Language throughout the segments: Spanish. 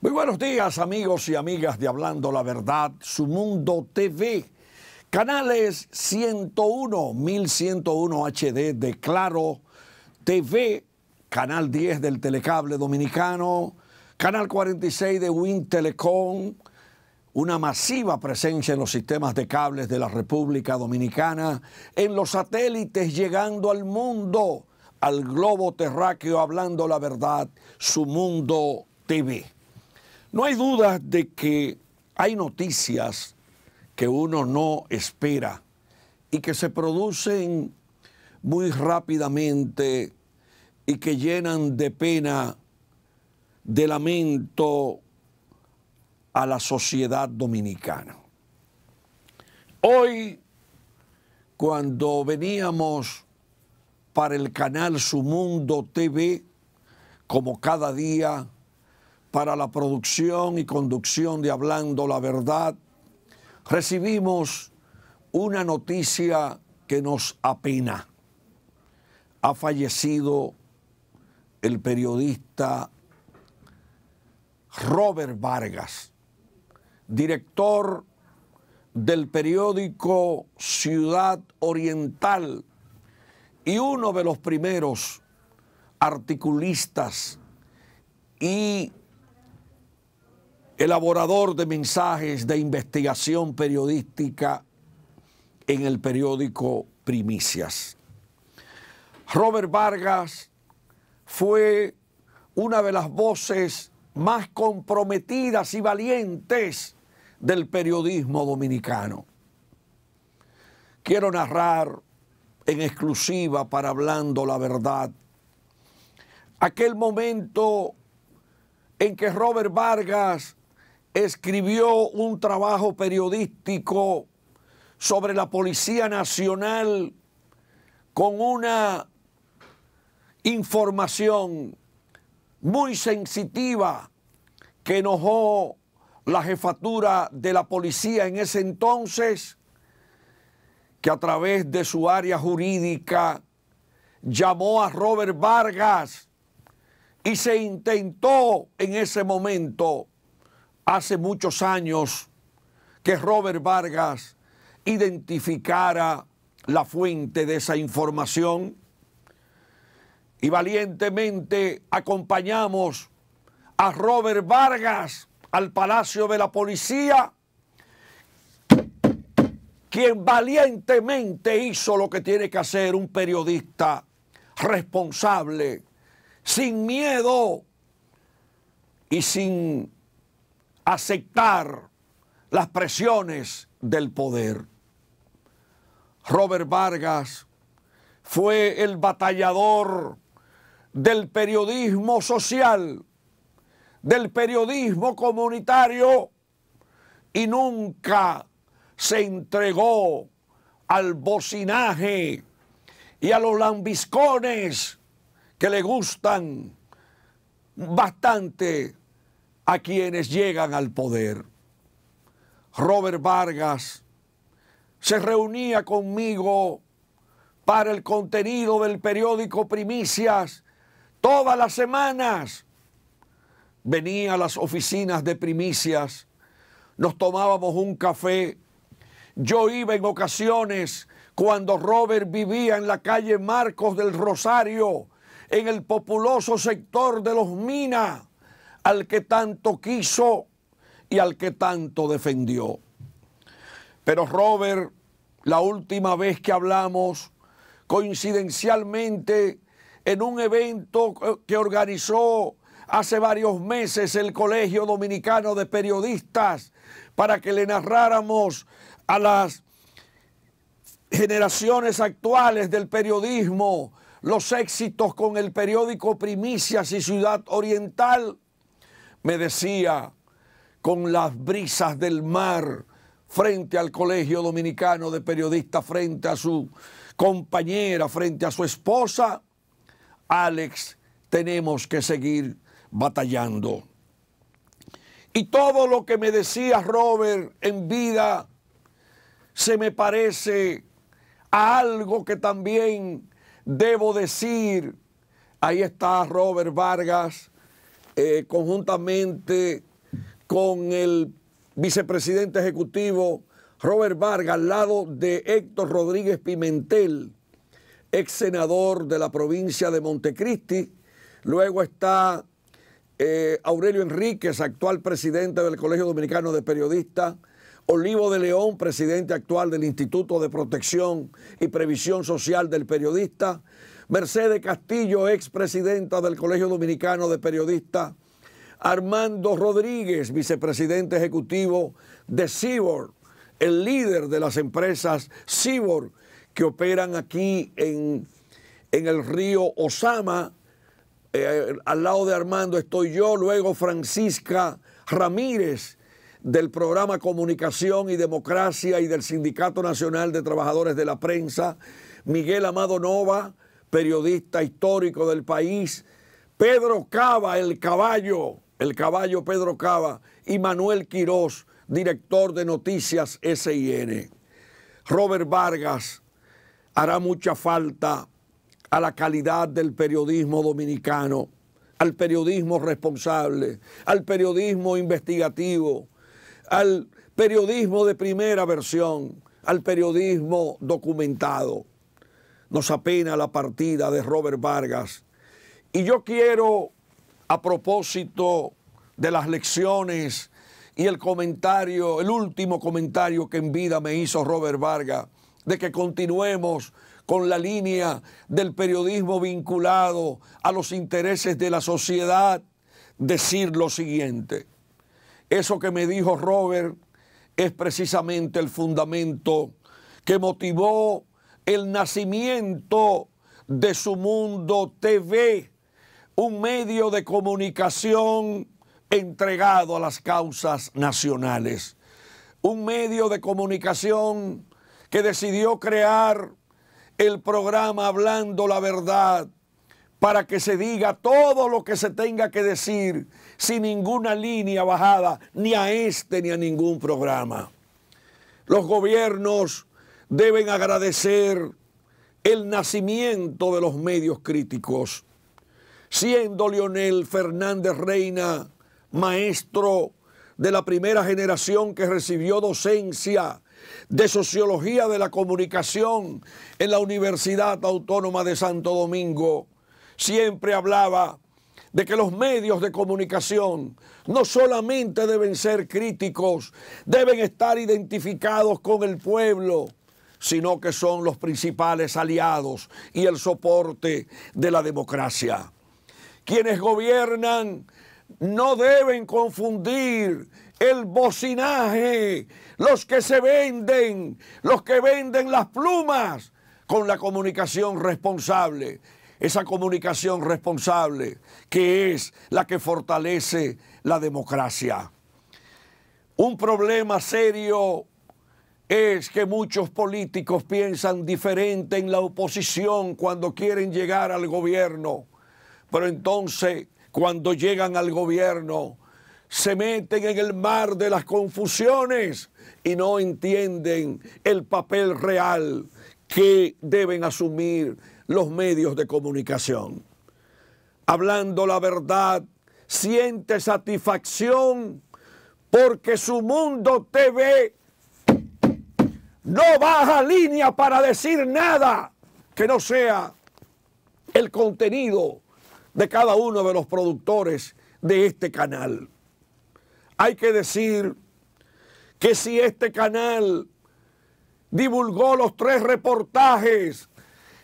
Muy buenos días amigos y amigas de Hablando la Verdad, su Mundo TV, canales 101, 1101 HD de Claro TV, canal 10 del Telecable Dominicano, canal 46 de WinTelecom, una masiva presencia en los sistemas de cables de la República Dominicana, en los satélites llegando al mundo, al globo terráqueo Hablando la Verdad, su Mundo TV. No hay duda de que hay noticias que uno no espera y que se producen muy rápidamente y que llenan de pena, de lamento a la sociedad dominicana. Hoy, cuando veníamos para el canal Su Mundo TV, como cada día, para la producción y conducción de Hablando la Verdad, recibimos una noticia que nos apena. Ha fallecido el periodista Robert Vargas, director del periódico Ciudad Oriental y uno de los primeros articulistas y elaborador de mensajes de investigación periodística en el periódico Primicias. Robert Vargas fue una de las voces más comprometidas y valientes del periodismo dominicano. Quiero narrar en exclusiva para Hablando la Verdad aquel momento en que Robert Vargas escribió un trabajo periodístico sobre la Policía Nacional con una información muy sensitiva que enojó la jefatura de la policía en ese entonces, que a través de su área jurídica llamó a Robert Vargas y se intentó en ese momento hace muchos años que Robert Vargas identificara la fuente de esa información y valientemente acompañamos a Robert Vargas al Palacio de la Policía, quien valientemente hizo lo que tiene que hacer un periodista responsable, sin miedo y sin aceptar las presiones del poder. Robert Vargas fue el batallador del periodismo social, del periodismo comunitario y nunca se entregó al bocinaje y a los lambiscones que le gustan bastante a quienes llegan al poder. Robert Vargas se reunía conmigo para el contenido del periódico Primicias todas las semanas. Venía a las oficinas de Primicias, nos tomábamos un café. Yo iba en ocasiones cuando Robert vivía en la calle Marcos del Rosario, en el populoso sector de los Minas al que tanto quiso y al que tanto defendió. Pero Robert, la última vez que hablamos, coincidencialmente, en un evento que organizó hace varios meses el Colegio Dominicano de Periodistas para que le narráramos a las generaciones actuales del periodismo los éxitos con el periódico Primicias y Ciudad Oriental me decía, con las brisas del mar, frente al Colegio Dominicano de Periodistas, frente a su compañera, frente a su esposa, Alex, tenemos que seguir batallando. Y todo lo que me decía Robert en vida se me parece a algo que también debo decir. Ahí está Robert Vargas eh, conjuntamente con el vicepresidente ejecutivo Robert Vargas, al lado de Héctor Rodríguez Pimentel, ex senador de la provincia de Montecristi. Luego está eh, Aurelio Enríquez, actual presidente del Colegio Dominicano de Periodistas. Olivo de León, presidente actual del Instituto de Protección y Previsión Social del Periodista. Mercedes Castillo, expresidenta del Colegio Dominicano de Periodistas, Armando Rodríguez, vicepresidente ejecutivo de Cibor, el líder de las empresas Cibor que operan aquí en, el río Osama. Eh, al lado de Armando estoy yo, luego Francisca Ramírez del programa Comunicación y Democracia y del Sindicato Nacional de Trabajadores de la Prensa, Miguel Amado Nova, periodista histórico del país, Pedro Cava, el caballo, el caballo Pedro Cava, y Manuel Quirós, director de Noticias SIN. Robert Vargas hará mucha falta a la calidad del periodismo dominicano, al periodismo responsable, al periodismo investigativo, al periodismo de primera versión, al periodismo documentado. Nos apena la partida de Robert Vargas. Y yo quiero, a propósito de las lecciones y el comentario, el último comentario que en vida me hizo Robert Vargas, de que continuemos con la línea del periodismo vinculado a los intereses de la sociedad, decir lo siguiente. Eso que me dijo Robert es precisamente el fundamento que motivó el nacimiento de su mundo TV, un medio de comunicación entregado a las causas nacionales, un medio de comunicación que decidió crear el programa Hablando la Verdad para que se diga todo lo que se tenga que decir sin ninguna línea bajada, ni a este ni a ningún programa. Los gobiernos deben agradecer el nacimiento de los medios críticos, siendo Leonel Fernández Reina maestro de la primera generación que recibió docencia de Sociología de la Comunicación en la Universidad Autónoma de Santo Domingo, siempre hablaba de que los medios de comunicación no solamente deben ser críticos, deben estar identificados con el pueblo, sino que son los principales aliados y el soporte de la democracia. Quienes gobiernan no deben confundir el bocinaje, los que se venden, los que venden las plumas con la comunicación responsable. Esa comunicación responsable que es la que fortalece la democracia. Un problema serio es que muchos políticos piensan diferente en la oposición cuando quieren llegar al gobierno, pero entonces cuando llegan al gobierno se meten en el mar de las confusiones y no entienden el papel real que deben asumir los medios de comunicación. Hablando la verdad, siente satisfacción porque su mundo te ve no baja línea para decir nada que no sea el contenido de cada uno de los productores de este canal. Hay que decir que si este canal divulgó los tres reportajes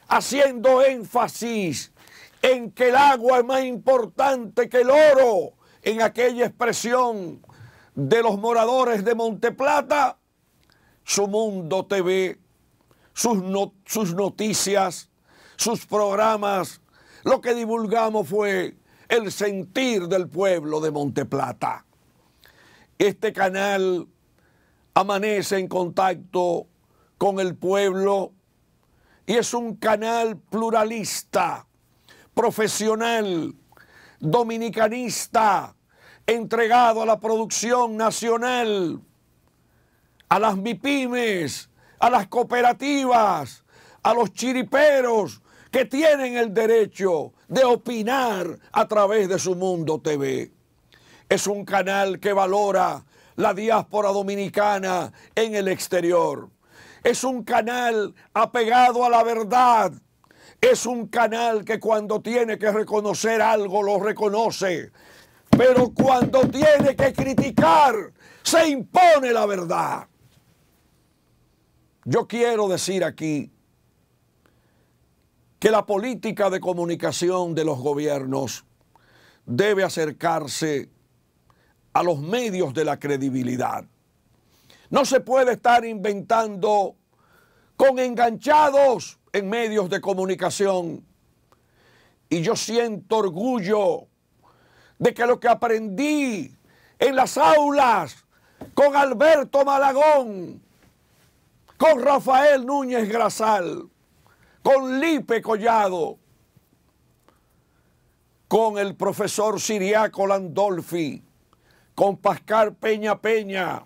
haciendo énfasis en que el agua es más importante que el oro, en aquella expresión de los moradores de Monteplata, su Mundo TV, sus, sus noticias, sus programas, lo que divulgamos fue el sentir del pueblo de Monteplata. Este canal amanece en contacto con el pueblo y es un canal pluralista, profesional, dominicanista, entregado a la producción nacional, a las MIPIMES, a las cooperativas, a los chiriperos que tienen el derecho de opinar a través de su Mundo TV. Es un canal que valora la diáspora dominicana en el exterior. Es un canal apegado a la verdad. Es un canal que cuando tiene que reconocer algo lo reconoce. Pero cuando tiene que criticar, se impone la verdad. Yo quiero decir aquí que la política de comunicación de los gobiernos debe acercarse a los medios de la credibilidad. No se puede estar inventando con enganchados en medios de comunicación. Y yo siento orgullo de que lo que aprendí en las aulas con Alberto Malagón, con Rafael Núñez Grasal, con Lipe Collado, con el profesor Siriaco Landolfi, con Pascal Peña Peña,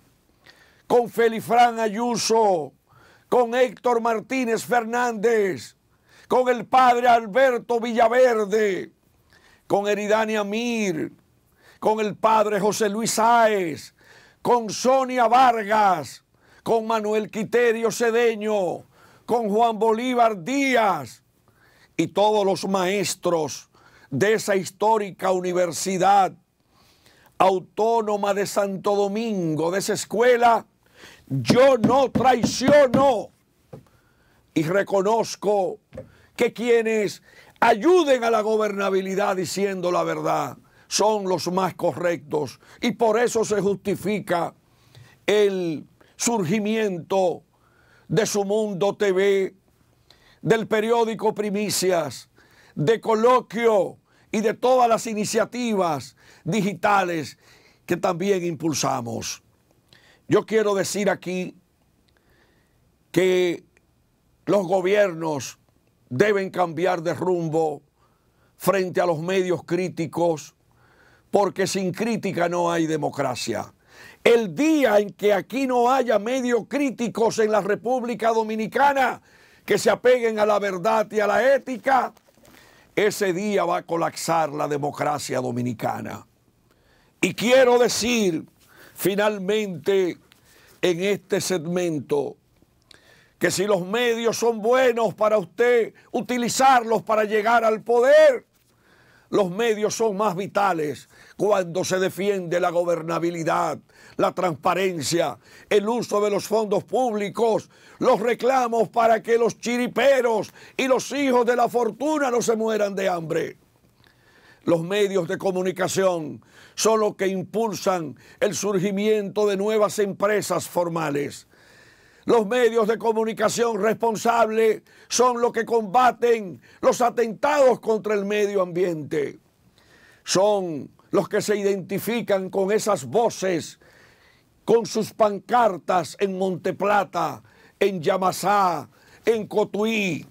con Felifrán Ayuso, con Héctor Martínez Fernández, con el padre Alberto Villaverde, con Eridania Mir, con el padre José Luis Sáez, con Sonia Vargas, con Manuel Quiterio Cedeño, con Juan Bolívar Díaz y todos los maestros de esa histórica universidad autónoma de Santo Domingo, de esa escuela, yo no traiciono y reconozco que quienes ayuden a la gobernabilidad diciendo la verdad son los más correctos y por eso se justifica el surgimiento, de su mundo TV, del periódico Primicias, de Coloquio y de todas las iniciativas digitales que también impulsamos. Yo quiero decir aquí que los gobiernos deben cambiar de rumbo frente a los medios críticos, porque sin crítica no hay democracia. El día en que aquí no haya medios críticos en la República Dominicana que se apeguen a la verdad y a la ética, ese día va a colapsar la democracia dominicana. Y quiero decir finalmente en este segmento que si los medios son buenos para usted, utilizarlos para llegar al poder, los medios son más vitales cuando se defiende la gobernabilidad, la transparencia, el uso de los fondos públicos, los reclamos para que los chiriperos y los hijos de la fortuna no se mueran de hambre. Los medios de comunicación son los que impulsan el surgimiento de nuevas empresas formales. Los medios de comunicación responsables son los que combaten los atentados contra el medio ambiente. Son los que se identifican con esas voces, con sus pancartas en Monteplata, en Yamasá, en Cotuí,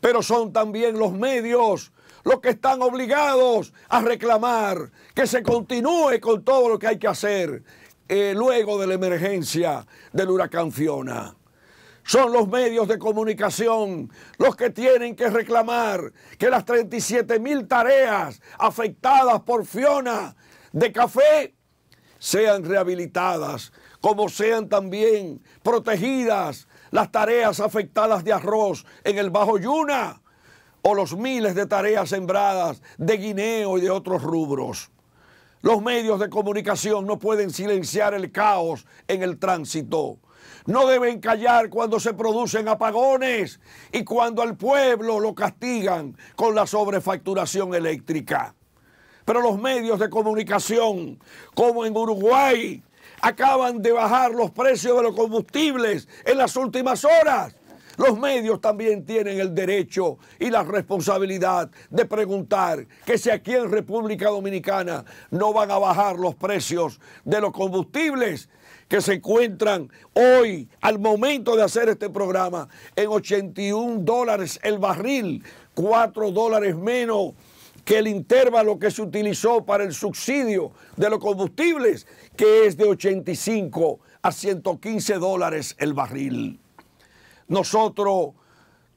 pero son también los medios los que están obligados a reclamar que se continúe con todo lo que hay que hacer eh, luego de la emergencia del huracán Fiona son los medios de comunicación los que tienen que reclamar que las 37 mil tareas afectadas por Fiona de café sean rehabilitadas, como sean también protegidas las tareas afectadas de arroz en el Bajo Yuna o los miles de tareas sembradas de guineo y de otros rubros. Los medios de comunicación no pueden silenciar el caos en el tránsito. No deben callar cuando se producen apagones y cuando al pueblo lo castigan con la sobrefacturación eléctrica. Pero los medios de comunicación, como en Uruguay, acaban de bajar los precios de los combustibles en las últimas horas. Los medios también tienen el derecho y la responsabilidad de preguntar que si aquí en República Dominicana no van a bajar los precios de los combustibles que se encuentran hoy, al momento de hacer este programa, en 81 dólares el barril, 4 dólares menos que el intervalo que se utilizó para el subsidio de los combustibles, que es de 85 a 115 dólares el barril. Nosotros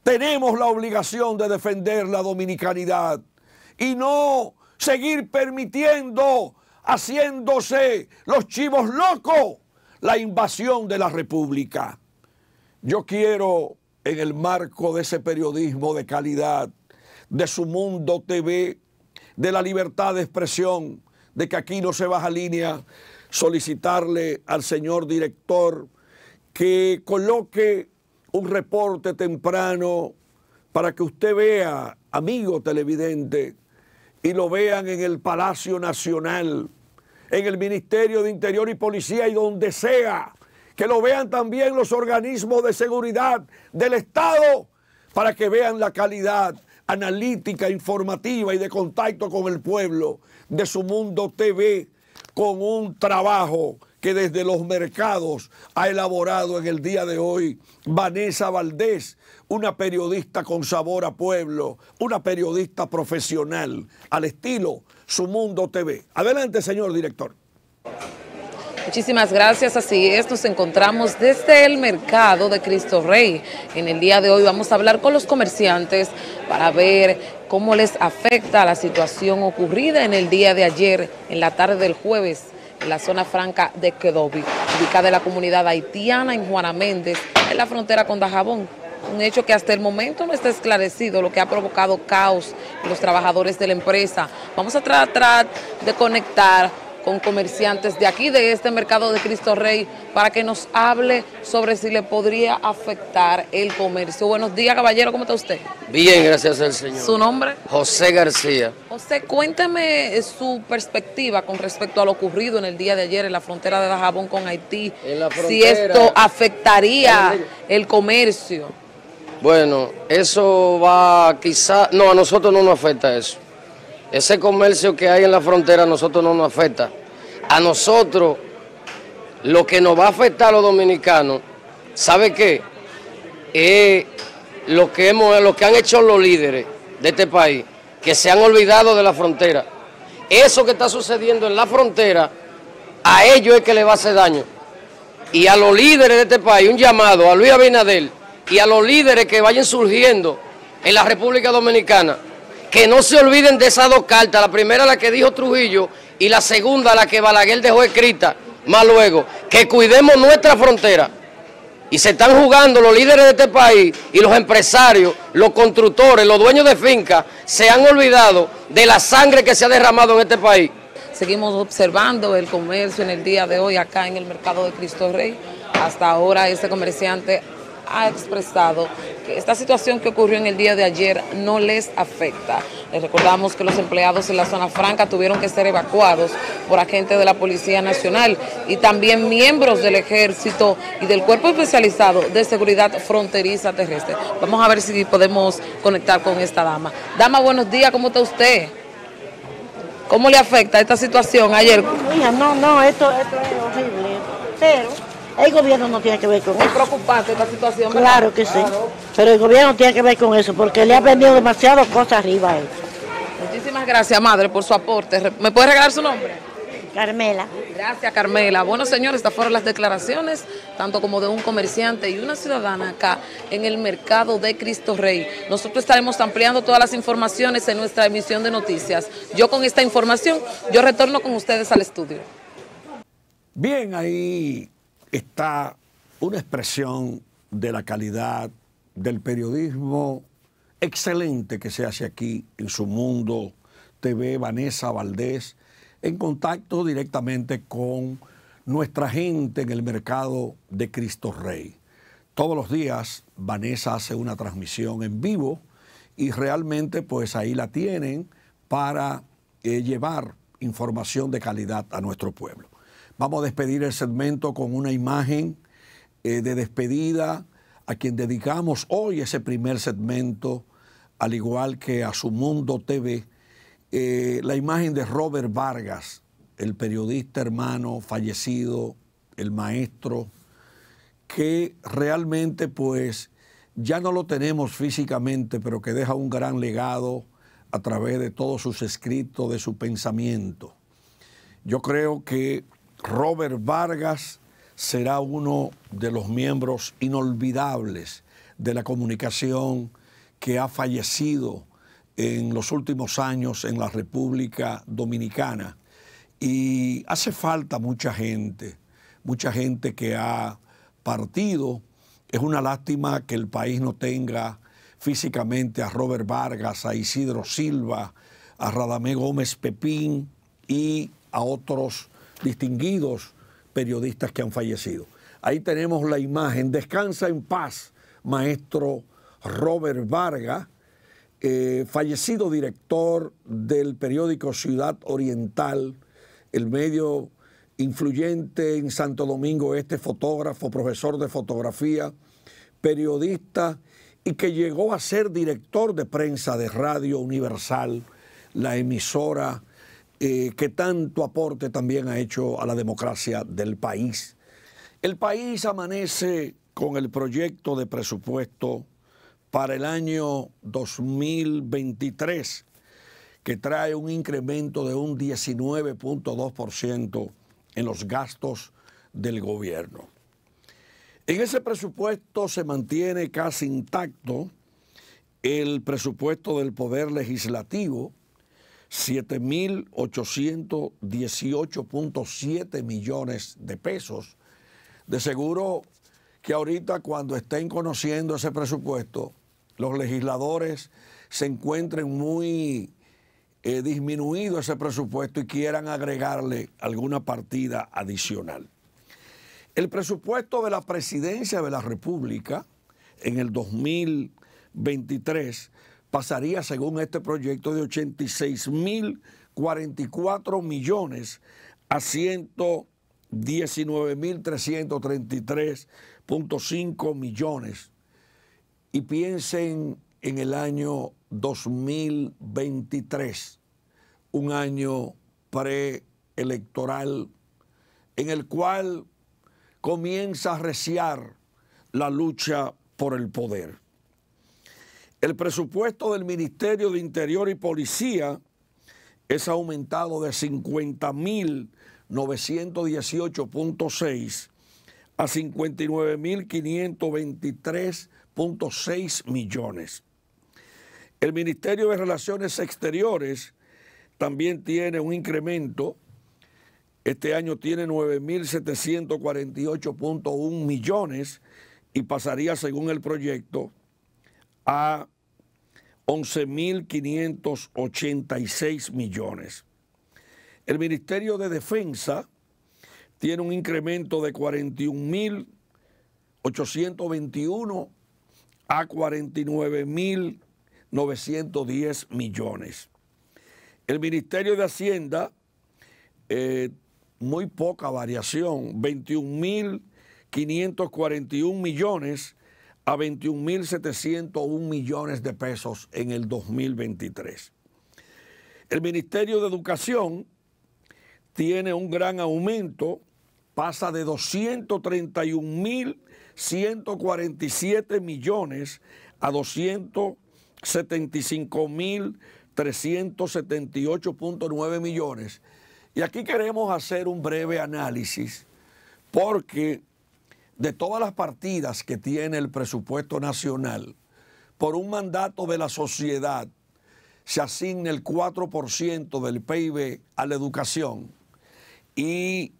tenemos la obligación de defender la dominicanidad y no seguir permitiendo, haciéndose los chivos locos la invasión de la República. Yo quiero, en el marco de ese periodismo de calidad, de su mundo TV, de la libertad de expresión, de que aquí no se baja línea, solicitarle al señor director que coloque un reporte temprano para que usted vea, amigo televidente, y lo vean en el Palacio Nacional en el Ministerio de Interior y Policía y donde sea. Que lo vean también los organismos de seguridad del Estado para que vean la calidad analítica, informativa y de contacto con el pueblo de su mundo TV con un trabajo que desde los mercados ha elaborado en el día de hoy Vanessa Valdés, una periodista con sabor a pueblo, una periodista profesional, al estilo Su Mundo TV. Adelante, señor director. Muchísimas gracias, así es, nos encontramos desde el mercado de Cristo Rey. En el día de hoy vamos a hablar con los comerciantes para ver cómo les afecta la situación ocurrida en el día de ayer, en la tarde del jueves, la zona franca de Kedobi, ubicada en la comunidad haitiana en Juana Méndez, en la frontera con Dajabón. Un hecho que hasta el momento no está esclarecido, lo que ha provocado caos en los trabajadores de la empresa. Vamos a tratar de conectar con comerciantes de aquí, de este mercado de Cristo Rey, para que nos hable sobre si le podría afectar el comercio. Buenos días, caballero, ¿cómo está usted? Bien, gracias al Señor. ¿Su nombre? José García. José, cuénteme eh, su perspectiva con respecto a lo ocurrido en el día de ayer en la frontera de Dajabón con Haití. si esto afectaría el comercio. Bueno, eso va quizá... No, a nosotros no nos afecta eso ese comercio que hay en la frontera a nosotros no nos afecta. A nosotros lo que nos va a afectar a los dominicanos, ¿sabe qué? Es lo que, lo que han hecho los líderes de este país, que se han olvidado de la frontera. Eso que está sucediendo en la frontera, a ellos es que les va a hacer daño. Y a los líderes de este país, un llamado a Luis Abinadel y a los líderes que vayan surgiendo en la República Dominicana, que no se olviden de esas dos cartas, la primera la que dijo Trujillo y la segunda la que Balaguer dejó escrita más luego, que cuidemos nuestra frontera. Y se están jugando los líderes de este país y los empresarios, los constructores, los dueños de fincas, se han olvidado de la sangre que se ha derramado en este país. Seguimos observando el comercio en el día de hoy acá en el mercado de Cristo Rey. Hasta ahora este comerciante ha expresado que esta situación que ocurrió en el día de ayer no les afecta. Les recordamos que los empleados en la zona franca tuvieron que ser evacuados por agentes de la Policía Nacional y también miembros del Ejército y del Cuerpo Especializado de Seguridad Fronteriza Terrestre. Vamos a ver si podemos conectar con esta dama. Dama, buenos días, ¿cómo está usted? ¿Cómo le afecta esta situación ayer? No, no, esto, esto es horrible, pero el gobierno no tiene que ver con eso. Es preocupante esta situación. Claro que sí. Pero el gobierno tiene que ver con eso, porque le ha vendido demasiadas cosas arriba a él. Muchísimas gracias, madre, por su aporte. ¿Me puede regalar su nombre? Carmela. Gracias, Carmela. Bueno, señores, estas fueron las declaraciones, tanto como de un comerciante y una ciudadana acá en el mercado de Cristo Rey. Nosotros estaremos ampliando todas las informaciones en nuestra emisión de noticias. Yo con esta información, yo retorno con ustedes al estudio. Bien, ahí está una expresión de la calidad del periodismo excelente que se hace aquí en su mundo TV, Vanessa Valdés, en contacto directamente con nuestra gente en el mercado de Cristo Rey. Todos los días Vanessa hace una transmisión en vivo y realmente pues ahí la tienen para eh, llevar información de calidad a nuestro pueblo. Vamos a despedir el segmento con una imagen eh, de despedida a quien dedicamos hoy ese primer segmento, al igual que a su Mundo TV, eh, la imagen de Robert Vargas, el periodista hermano fallecido, el maestro, que realmente pues ya no lo tenemos físicamente, pero que deja un gran legado a través de todos sus escritos, de su pensamiento. Yo creo que Robert Vargas será uno de los miembros inolvidables de la comunicación que ha fallecido en los últimos años en la República Dominicana. Y hace falta mucha gente, mucha gente que ha partido. Es una lástima que el país no tenga físicamente a Robert Vargas, a Isidro Silva, a Radamé Gómez Pepín y a otros distinguidos periodistas que han fallecido. Ahí tenemos la imagen, descansa en paz, maestro Robert Varga... Eh, fallecido director del periódico Ciudad Oriental, el medio influyente en Santo Domingo Este, fotógrafo, profesor de fotografía, periodista y que llegó a ser director de prensa de Radio Universal, la emisora eh, que tanto aporte también ha hecho a la democracia del país. El país amanece con el proyecto de presupuesto para el año 2023, que trae un incremento de un 19.2% en los gastos del gobierno. En ese presupuesto se mantiene casi intacto el presupuesto del Poder Legislativo, 7.818.7 millones de pesos. De seguro que ahorita cuando estén conociendo ese presupuesto, los legisladores se encuentren muy eh, disminuido ese presupuesto y quieran agregarle alguna partida adicional. El presupuesto de la Presidencia de la República en el 2023 pasaría, según este proyecto, de 86.044 millones a 119.333.5 millones. Y piensen en el año 2023, un año preelectoral en el cual comienza a reciar la lucha por el poder. El presupuesto del Ministerio de Interior y Policía es aumentado de 50.918.6 a 59.523.6 millones. El Ministerio de Relaciones Exteriores también tiene un incremento. Este año tiene 9.748.1 millones y pasaría, según el proyecto, a 11.586 millones. El Ministerio de Defensa tiene un incremento de 41.821 a 49.910 millones. El Ministerio de Hacienda, eh, muy poca variación, 21.541 millones a 21.701 millones de pesos en el 2023. El Ministerio de Educación tiene un gran aumento, pasa de 231.147 millones a 275.378.9 millones. Y aquí queremos hacer un breve análisis porque de todas las partidas que tiene el presupuesto nacional, por un mandato de la sociedad, se asigna el 4% del PIB a la educación. Y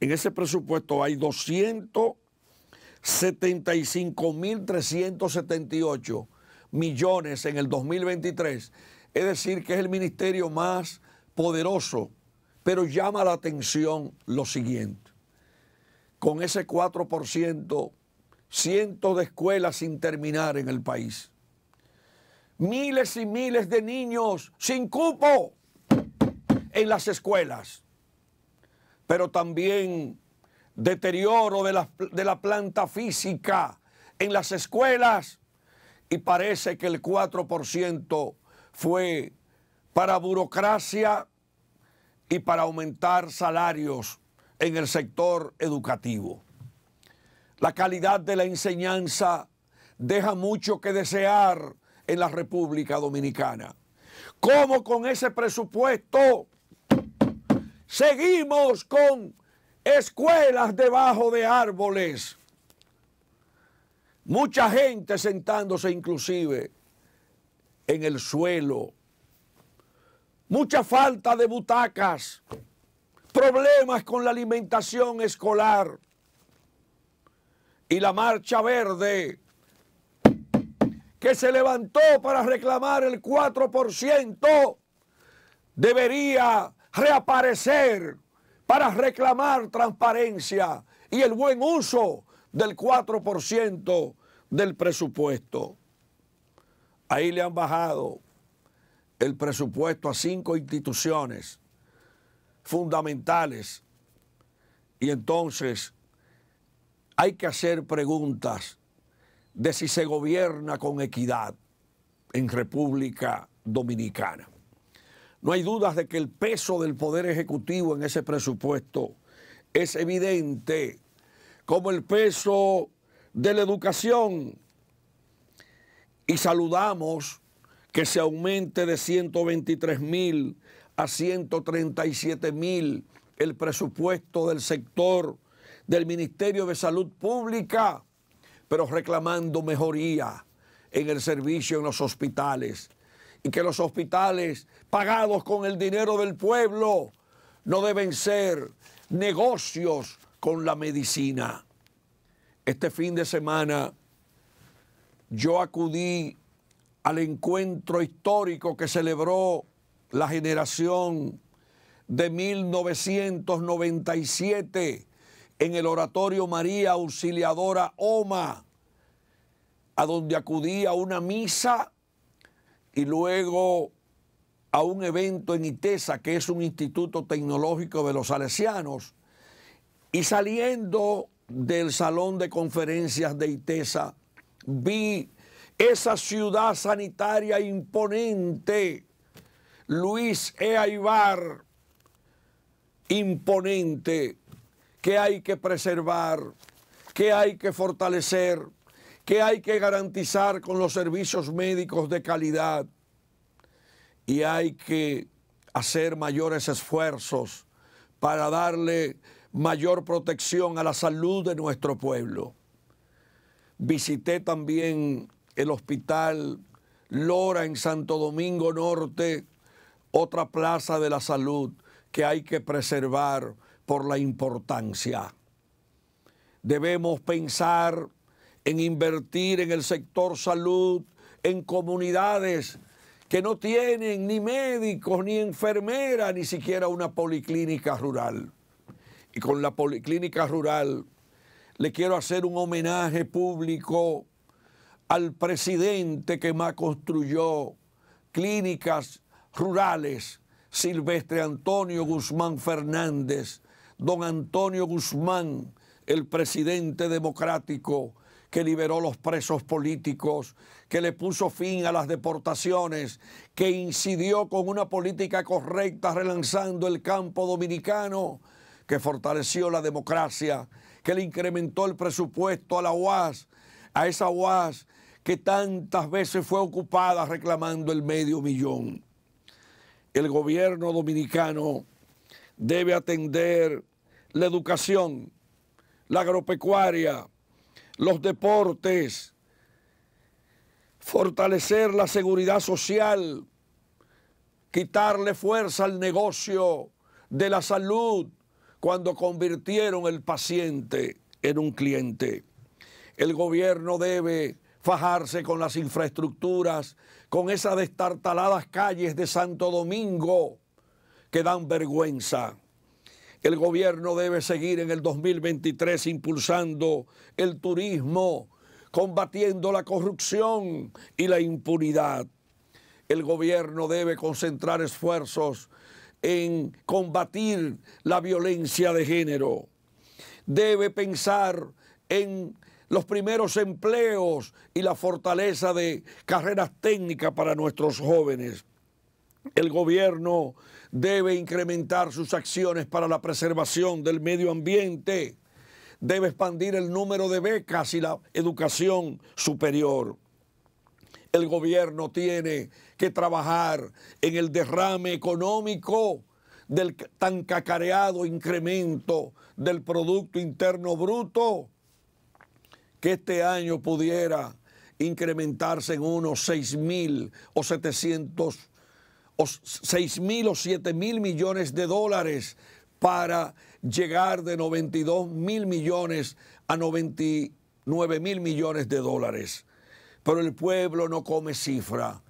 en ese presupuesto hay 275.378 millones en el 2023. Es decir, que es el ministerio más poderoso. Pero llama la atención lo siguiente con ese 4%, cientos de escuelas sin terminar en el país. Miles y miles de niños sin cupo en las escuelas, pero también deterioro de la, de la planta física en las escuelas y parece que el 4% fue para burocracia y para aumentar salarios en el sector educativo. La calidad de la enseñanza deja mucho que desear en la República Dominicana. ¿Cómo con ese presupuesto seguimos con escuelas debajo de árboles? Mucha gente sentándose inclusive en el suelo. Mucha falta de butacas problemas con la alimentación escolar y la marcha verde que se levantó para reclamar el 4% debería reaparecer para reclamar transparencia y el buen uso del 4% del presupuesto. Ahí le han bajado el presupuesto a cinco instituciones fundamentales. Y entonces hay que hacer preguntas de si se gobierna con equidad en República Dominicana. No hay dudas de que el peso del Poder Ejecutivo en ese presupuesto es evidente, como el peso de la educación. Y saludamos que se aumente de 123 mil a 137 mil el presupuesto del sector del Ministerio de Salud Pública, pero reclamando mejoría en el servicio en los hospitales y que los hospitales pagados con el dinero del pueblo no deben ser negocios con la medicina. Este fin de semana yo acudí al encuentro histórico que celebró la generación de 1997 en el Oratorio María Auxiliadora Oma, a donde acudía a una misa y luego a un evento en ITESA, que es un instituto tecnológico de los salesianos, y saliendo del salón de conferencias de ITESA, vi esa ciudad sanitaria imponente Luis E. aybar imponente, que hay que preservar, que hay que fortalecer, que hay que garantizar con los servicios médicos de calidad y hay que hacer mayores esfuerzos para darle mayor protección a la salud de nuestro pueblo. Visité también el hospital Lora en Santo Domingo Norte, otra plaza de la salud que hay que preservar por la importancia. Debemos pensar en invertir en el sector salud, en comunidades que no tienen ni médicos, ni enfermeras, ni siquiera una policlínica rural. Y con la policlínica rural le quiero hacer un homenaje público al presidente que más construyó clínicas rurales, Silvestre Antonio Guzmán Fernández, don Antonio Guzmán, el presidente democrático que liberó los presos políticos, que le puso fin a las deportaciones, que incidió con una política correcta relanzando el campo dominicano, que fortaleció la democracia, que le incrementó el presupuesto a la UAS, a esa UAS que tantas veces fue ocupada reclamando el medio millón el gobierno dominicano debe atender la educación, la agropecuaria, los deportes, fortalecer la seguridad social, quitarle fuerza al negocio de la salud cuando convirtieron el paciente en un cliente. El gobierno debe fajarse con las infraestructuras, con esas destartaladas calles de Santo Domingo que dan vergüenza. El gobierno debe seguir en el 2023 impulsando el turismo, combatiendo la corrupción y la impunidad. El gobierno debe concentrar esfuerzos en combatir la violencia de género. Debe pensar en los primeros empleos y la fortaleza de carreras técnicas para nuestros jóvenes. El gobierno debe incrementar sus acciones para la preservación del medio ambiente, debe expandir el número de becas y la educación superior. El gobierno tiene que trabajar en el derrame económico del tan cacareado incremento del Producto Interno Bruto que este año pudiera incrementarse en unos 6 mil o 700, mil o 7 mil millones de dólares para llegar de 92 mil millones a 99 mil millones de dólares. Pero el pueblo no come cifra,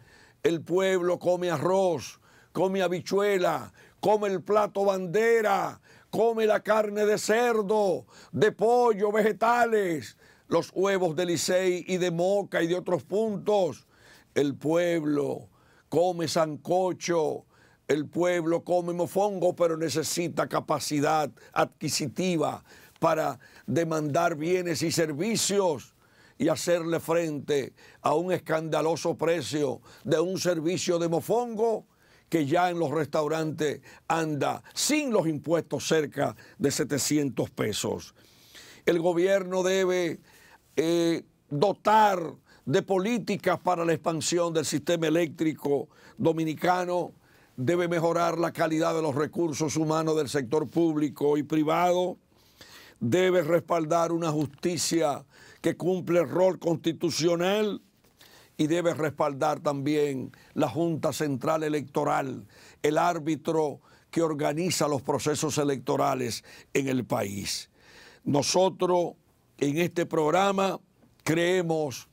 el pueblo come arroz, come habichuela, come el plato bandera, come la carne de cerdo, de pollo, vegetales, los huevos de Licey y de Moca y de otros puntos. El pueblo come sancocho, el pueblo come mofongo, pero necesita capacidad adquisitiva para demandar bienes y servicios y hacerle frente a un escandaloso precio de un servicio de mofongo que ya en los restaurantes anda sin los impuestos cerca de 700 pesos. El gobierno debe eh, dotar de políticas para la expansión del sistema eléctrico dominicano, debe mejorar la calidad de los recursos humanos del sector público y privado, debe respaldar una justicia que cumple el rol constitucional y debe respaldar también la Junta Central Electoral, el árbitro que organiza los procesos electorales en el país. Nosotros en este programa creemos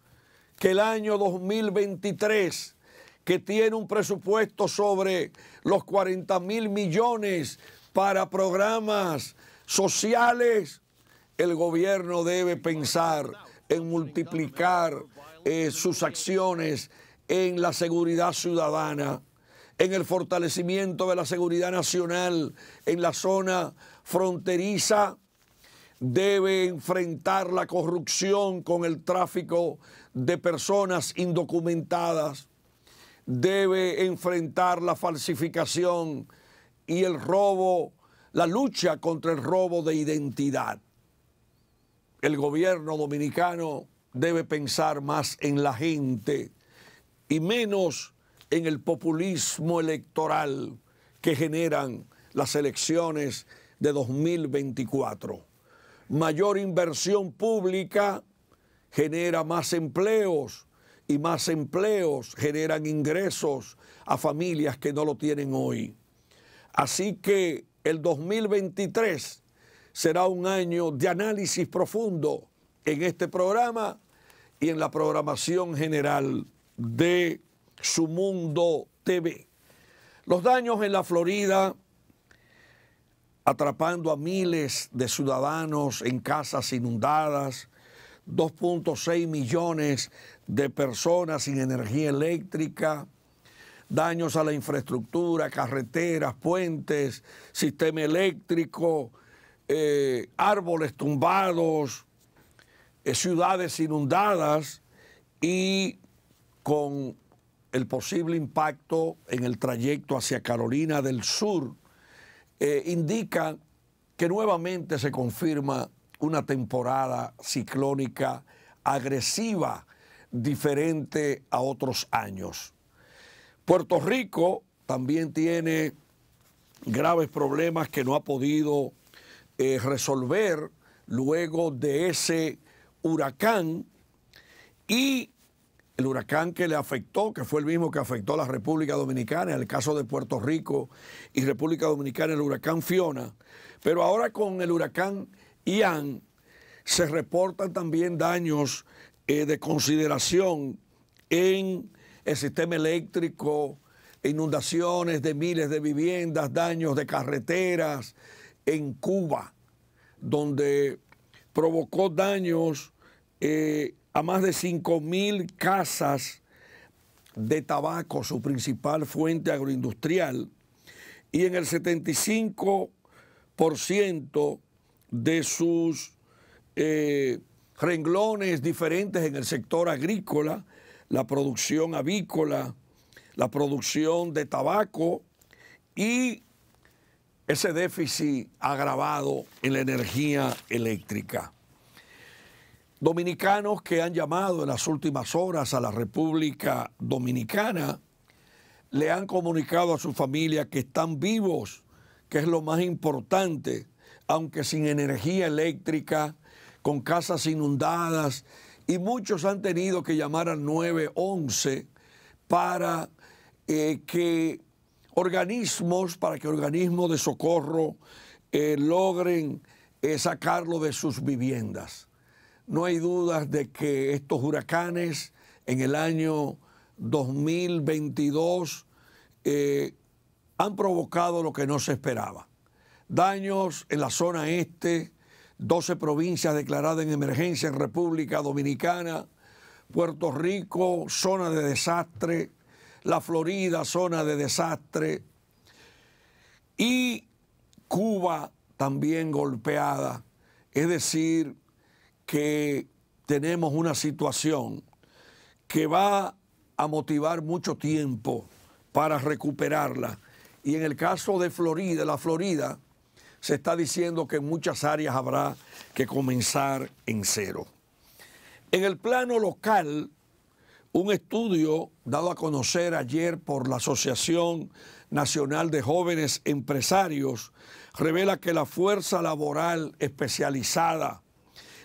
que el año 2023, que tiene un presupuesto sobre los 40 mil millones para programas sociales, el gobierno debe pensar en multiplicar eh, sus acciones en la seguridad ciudadana, en el fortalecimiento de la seguridad nacional en la zona fronteriza debe enfrentar la corrupción con el tráfico de personas indocumentadas, debe enfrentar la falsificación y el robo, la lucha contra el robo de identidad. El gobierno dominicano debe pensar más en la gente y menos en el populismo electoral que generan las elecciones de 2024 mayor inversión pública genera más empleos y más empleos generan ingresos a familias que no lo tienen hoy. Así que el 2023 será un año de análisis profundo en este programa y en la programación general de Su Mundo TV. Los daños en la Florida atrapando a miles de ciudadanos en casas inundadas, 2.6 millones de personas sin energía eléctrica, daños a la infraestructura, carreteras, puentes, sistema eléctrico, eh, árboles tumbados, eh, ciudades inundadas y con el posible impacto en el trayecto hacia Carolina del Sur eh, indica que nuevamente se confirma una temporada ciclónica agresiva diferente a otros años. Puerto Rico también tiene graves problemas que no ha podido eh, resolver luego de ese huracán y el huracán que le afectó, que fue el mismo que afectó a la República Dominicana, en el caso de Puerto Rico y República Dominicana, el huracán Fiona. Pero ahora con el huracán Ian se reportan también daños eh, de consideración en el sistema eléctrico, inundaciones de miles de viviendas, daños de carreteras en Cuba, donde provocó daños. Eh, a más de 5.000 casas de tabaco, su principal fuente agroindustrial, y en el 75% de sus eh, renglones diferentes en el sector agrícola, la producción avícola, la producción de tabaco y ese déficit agravado en la energía eléctrica dominicanos que han llamado en las últimas horas a la República Dominicana le han comunicado a su familia que están vivos, que es lo más importante, aunque sin energía eléctrica, con casas inundadas, y muchos han tenido que llamar al 911 para eh, que organismos, para que organismos de socorro eh, logren eh, sacarlo de sus viviendas. No hay dudas de que estos huracanes en el año 2022 eh, han provocado lo que no se esperaba. Daños en la zona este, 12 provincias declaradas en emergencia en República Dominicana, Puerto Rico, zona de desastre, la Florida, zona de desastre, y Cuba también golpeada. Es decir, que tenemos una situación que va a motivar mucho tiempo para recuperarla. Y en el caso de Florida, la Florida, se está diciendo que en muchas áreas habrá que comenzar en cero. En el plano local, un estudio dado a conocer ayer por la Asociación Nacional de Jóvenes Empresarios revela que la fuerza laboral especializada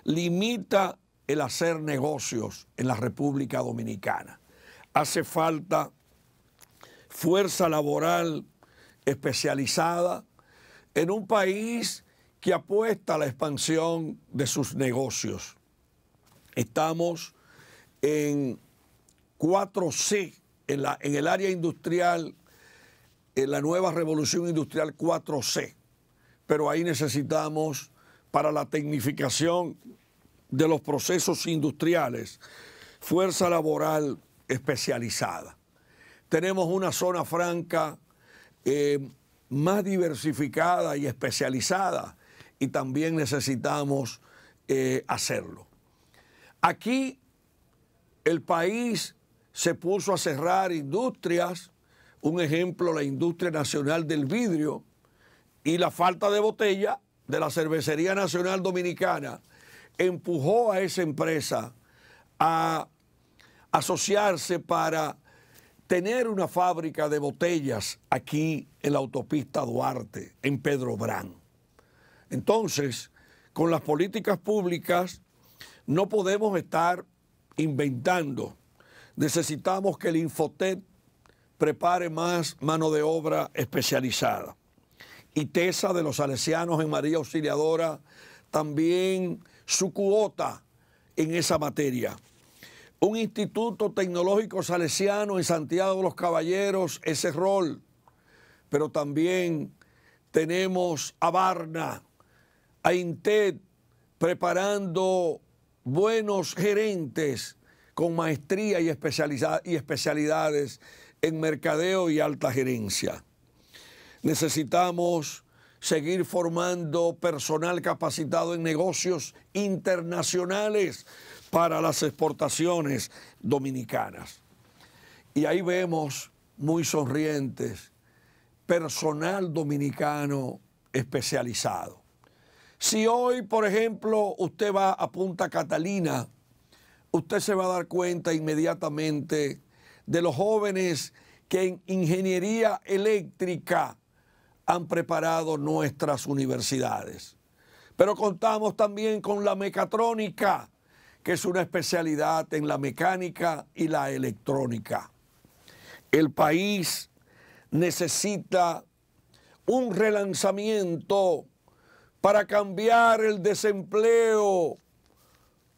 limita el hacer negocios en la República Dominicana. Hace falta fuerza laboral especializada en un país que apuesta a la expansión de sus negocios. Estamos en 4C, en, el área industrial, en la nueva revolución industrial 4C, pero ahí necesitamos para la tecnificación de los procesos industriales, fuerza laboral especializada. Tenemos una zona franca eh, más diversificada y especializada y también necesitamos eh, hacerlo. Aquí el país se puso a cerrar industrias, un ejemplo la industria nacional del vidrio y la falta de botella de la Cervecería Nacional Dominicana empujó a esa empresa a asociarse para tener una fábrica de botellas aquí en la autopista Duarte, en Pedro Brán. Entonces, con las políticas públicas no podemos estar inventando. Necesitamos que el Infotet prepare más mano de obra especializada. ...y TESA de los Salesianos en María Auxiliadora, también su cuota en esa materia. Un Instituto Tecnológico Salesiano en Santiago de los Caballeros, ese rol. Pero también tenemos a Barna, a Intet, preparando buenos gerentes con maestría y, y especialidades en mercadeo y alta gerencia. Necesitamos seguir formando personal capacitado en negocios internacionales para las exportaciones dominicanas. Y ahí vemos muy sonrientes personal dominicano especializado. Si hoy, por ejemplo, usted va a Punta Catalina, usted se va a dar cuenta inmediatamente de los jóvenes que en ingeniería eléctrica han preparado nuestras universidades. Pero contamos también con la mecatrónica, que es una especialidad en la mecánica y la electrónica. El país necesita un relanzamiento para cambiar el desempleo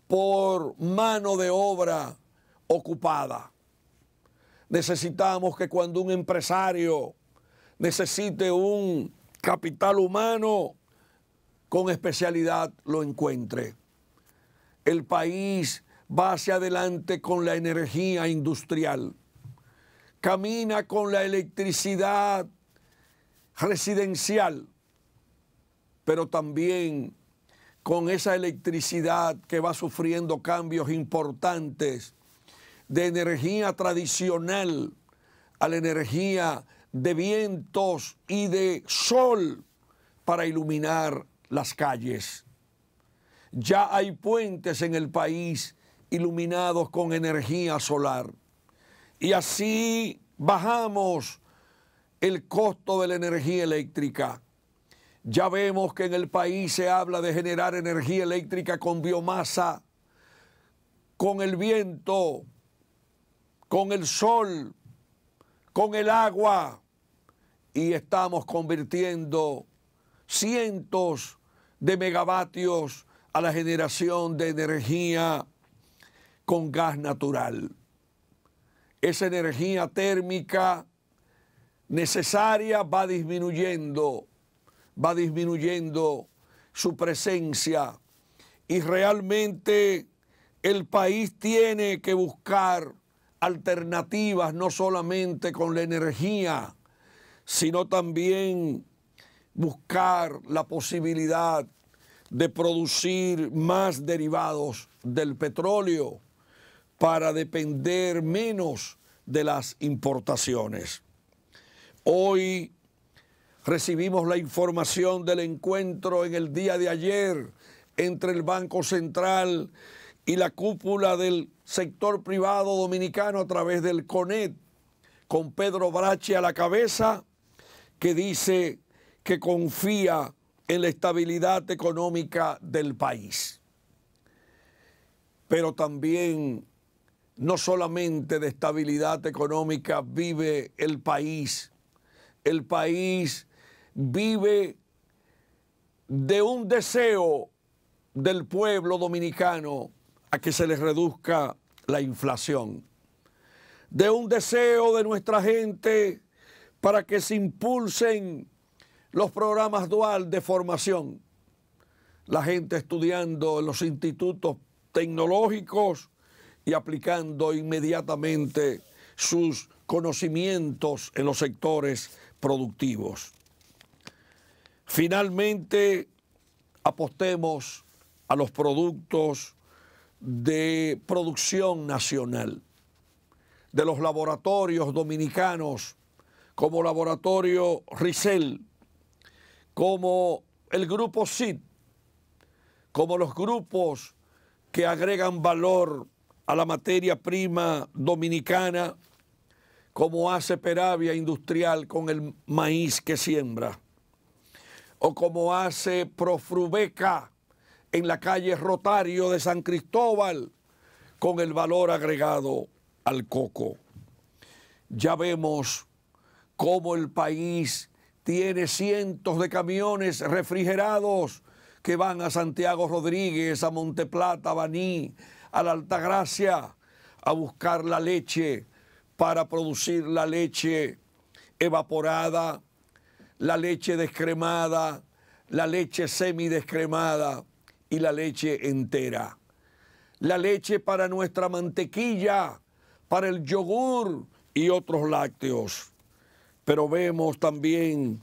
por mano de obra ocupada. Necesitamos que cuando un empresario necesite un capital humano con especialidad, lo encuentre. El país va hacia adelante con la energía industrial, camina con la electricidad residencial, pero también con esa electricidad que va sufriendo cambios importantes de energía tradicional a la energía de vientos y de sol para iluminar las calles. Ya hay puentes en el país iluminados con energía solar. Y así bajamos el costo de la energía eléctrica. Ya vemos que en el país se habla de generar energía eléctrica con biomasa, con el viento, con el sol, con el agua y estamos convirtiendo cientos de megavatios a la generación de energía con gas natural. Esa energía térmica necesaria va disminuyendo, va disminuyendo su presencia y realmente el país tiene que buscar alternativas no solamente con la energía, sino también buscar la posibilidad de producir más derivados del petróleo para depender menos de las importaciones. Hoy recibimos la información del encuentro en el día de ayer entre el Banco Central y la cúpula del sector privado dominicano a través del CONET, con Pedro Brache a la cabeza que dice que confía en la estabilidad económica del país. Pero también no solamente de estabilidad económica vive el país, el país vive de un deseo del pueblo dominicano a que se les reduzca la inflación, de un deseo de nuestra gente para que se impulsen los programas dual de formación. La gente estudiando en los institutos tecnológicos y aplicando inmediatamente sus conocimientos en los sectores productivos. Finalmente, apostemos a los productos de producción nacional, de los laboratorios dominicanos como Laboratorio RISEL, como el grupo CID, como los grupos que agregan valor a la materia prima dominicana, como hace Peravia Industrial con el maíz que siembra, o como hace Profrubeca en la calle Rotario de San Cristóbal con el valor agregado al coco. Ya vemos como el país tiene cientos de camiones refrigerados que van a Santiago Rodríguez, a Monteplata, a Baní, a la Altagracia, a buscar la leche para producir la leche evaporada, la leche descremada, la leche semidescremada y la leche entera. La leche para nuestra mantequilla, para el yogur y otros lácteos pero vemos también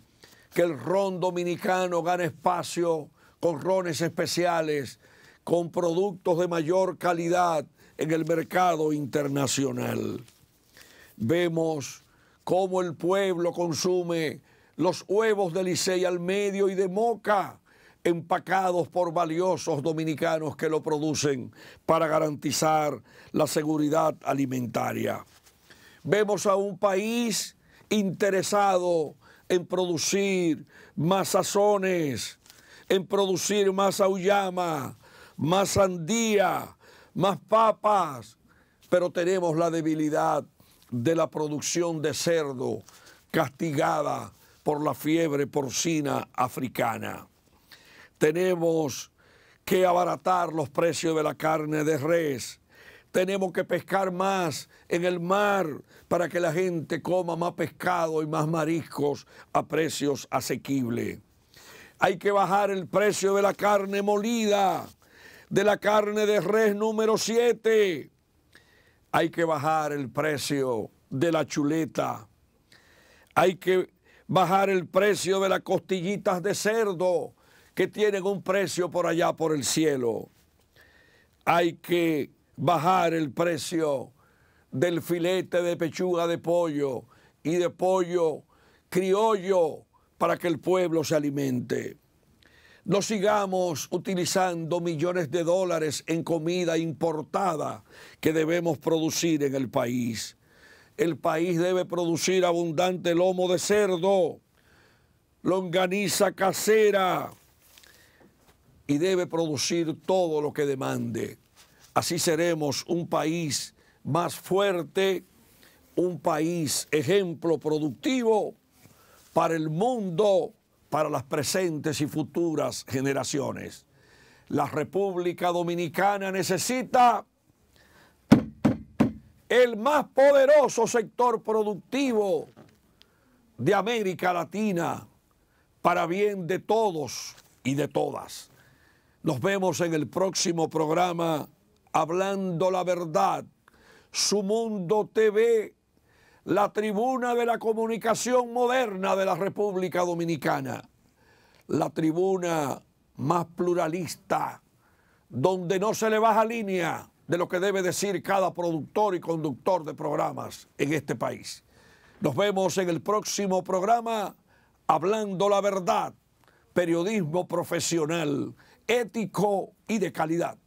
que el ron dominicano gana espacio con rones especiales, con productos de mayor calidad en el mercado internacional. Vemos cómo el pueblo consume los huevos de Licey al medio y de Moca, empacados por valiosos dominicanos que lo producen para garantizar la seguridad alimentaria. Vemos a un país interesado en producir más sazones, en producir más auyama, más sandía, más papas, pero tenemos la debilidad de la producción de cerdo castigada por la fiebre porcina africana. Tenemos que abaratar los precios de la carne de res. Tenemos que pescar más en el mar para que la gente coma más pescado y más mariscos a precios asequibles. Hay que bajar el precio de la carne molida, de la carne de res número 7. Hay que bajar el precio de la chuleta. Hay que bajar el precio de las costillitas de cerdo, que tienen un precio por allá por el cielo. Hay que bajar el precio del filete de pechuga de pollo y de pollo criollo para que el pueblo se alimente. No sigamos utilizando millones de dólares en comida importada que debemos producir en el país. El país debe producir abundante lomo de cerdo, longaniza casera y debe producir todo lo que demande. Así seremos un país más fuerte, un país ejemplo productivo para el mundo, para las presentes y futuras generaciones. La República Dominicana necesita el más poderoso sector productivo de América Latina para bien de todos y de todas. Nos vemos en el próximo programa Hablando la Verdad. Su Mundo TV, la tribuna de la comunicación moderna de la República Dominicana, la tribuna más pluralista, donde no se le baja línea de lo que debe decir cada productor y conductor de programas en este país. Nos vemos en el próximo programa Hablando la Verdad, periodismo profesional, ético y de calidad.